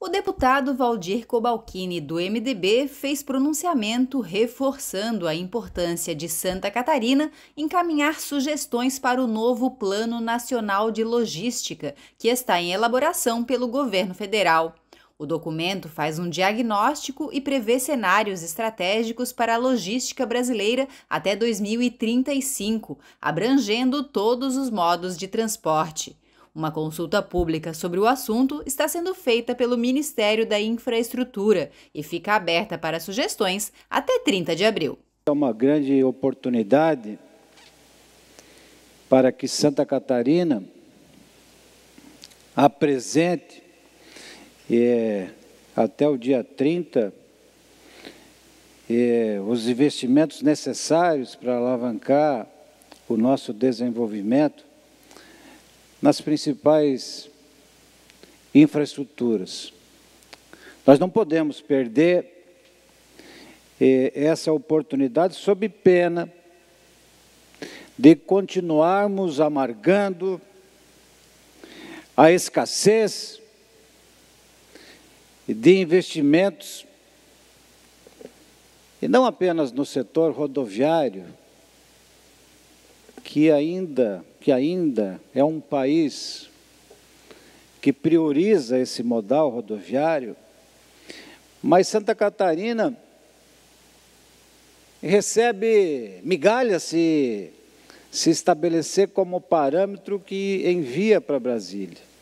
O deputado Valdir Cobalcini, do MDB, fez pronunciamento reforçando a importância de Santa Catarina encaminhar sugestões para o novo Plano Nacional de Logística, que está em elaboração pelo governo federal. O documento faz um diagnóstico e prevê cenários estratégicos para a logística brasileira até 2035, abrangendo todos os modos de transporte. Uma consulta pública sobre o assunto está sendo feita pelo Ministério da Infraestrutura e fica aberta para sugestões até 30 de abril. É uma grande oportunidade para que Santa Catarina apresente é, até o dia 30, é, os investimentos necessários para alavancar o nosso desenvolvimento nas principais infraestruturas. Nós não podemos perder essa oportunidade sob pena de continuarmos amargando a escassez de investimentos, e não apenas no setor rodoviário, que ainda, que ainda é um país que prioriza esse modal rodoviário, mas Santa Catarina recebe migalhas se, se estabelecer como parâmetro que envia para Brasília.